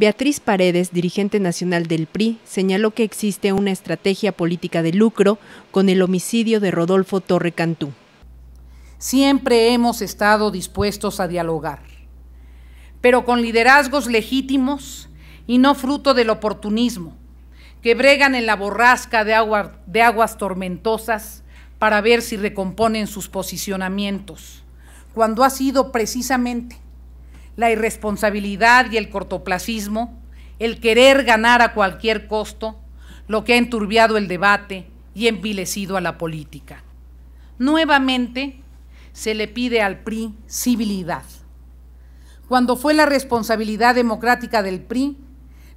Beatriz Paredes, dirigente nacional del PRI, señaló que existe una estrategia política de lucro con el homicidio de Rodolfo Torre Cantú. Siempre hemos estado dispuestos a dialogar, pero con liderazgos legítimos y no fruto del oportunismo, que bregan en la borrasca de, de aguas tormentosas para ver si recomponen sus posicionamientos, cuando ha sido precisamente la irresponsabilidad y el cortoplacismo, el querer ganar a cualquier costo, lo que ha enturbiado el debate y envilecido a la política. Nuevamente se le pide al PRI civilidad. Cuando fue la responsabilidad democrática del PRI,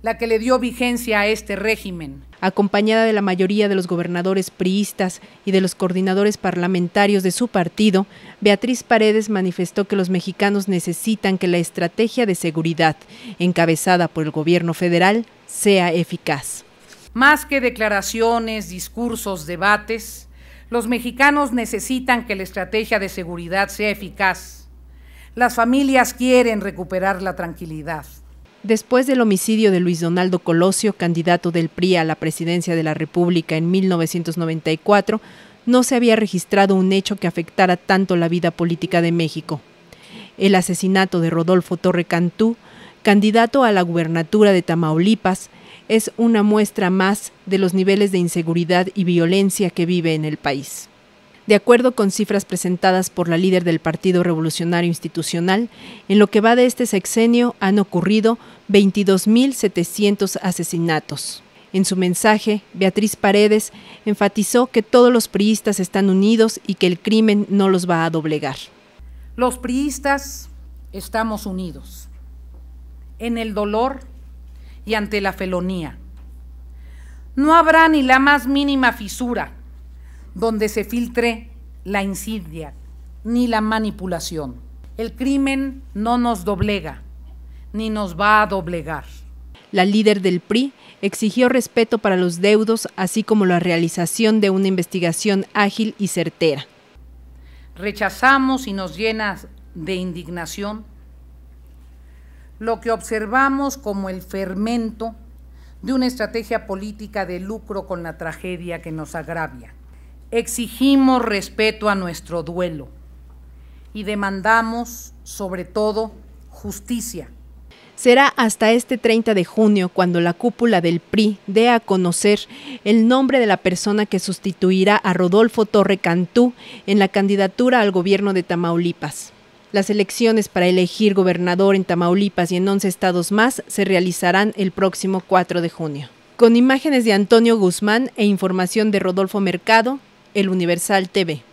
la que le dio vigencia a este régimen. Acompañada de la mayoría de los gobernadores priistas y de los coordinadores parlamentarios de su partido, Beatriz Paredes manifestó que los mexicanos necesitan que la estrategia de seguridad encabezada por el gobierno federal sea eficaz. Más que declaraciones, discursos, debates, los mexicanos necesitan que la estrategia de seguridad sea eficaz. Las familias quieren recuperar la tranquilidad. Después del homicidio de Luis Donaldo Colosio, candidato del PRI a la presidencia de la República en 1994, no se había registrado un hecho que afectara tanto la vida política de México. El asesinato de Rodolfo Torre Cantú, candidato a la gubernatura de Tamaulipas, es una muestra más de los niveles de inseguridad y violencia que vive en el país. De acuerdo con cifras presentadas por la líder del Partido Revolucionario Institucional, en lo que va de este sexenio han ocurrido 22.700 asesinatos. En su mensaje, Beatriz Paredes enfatizó que todos los priistas están unidos y que el crimen no los va a doblegar. Los priistas estamos unidos en el dolor y ante la felonía. No habrá ni la más mínima fisura donde se filtre la insidia ni la manipulación. El crimen no nos doblega, ni nos va a doblegar. La líder del PRI exigió respeto para los deudos, así como la realización de una investigación ágil y certera. Rechazamos y nos llena de indignación lo que observamos como el fermento de una estrategia política de lucro con la tragedia que nos agravia exigimos respeto a nuestro duelo y demandamos, sobre todo, justicia. Será hasta este 30 de junio cuando la cúpula del PRI dé a conocer el nombre de la persona que sustituirá a Rodolfo Torre Cantú en la candidatura al gobierno de Tamaulipas. Las elecciones para elegir gobernador en Tamaulipas y en 11 estados más se realizarán el próximo 4 de junio. Con imágenes de Antonio Guzmán e información de Rodolfo Mercado, el Universal TV.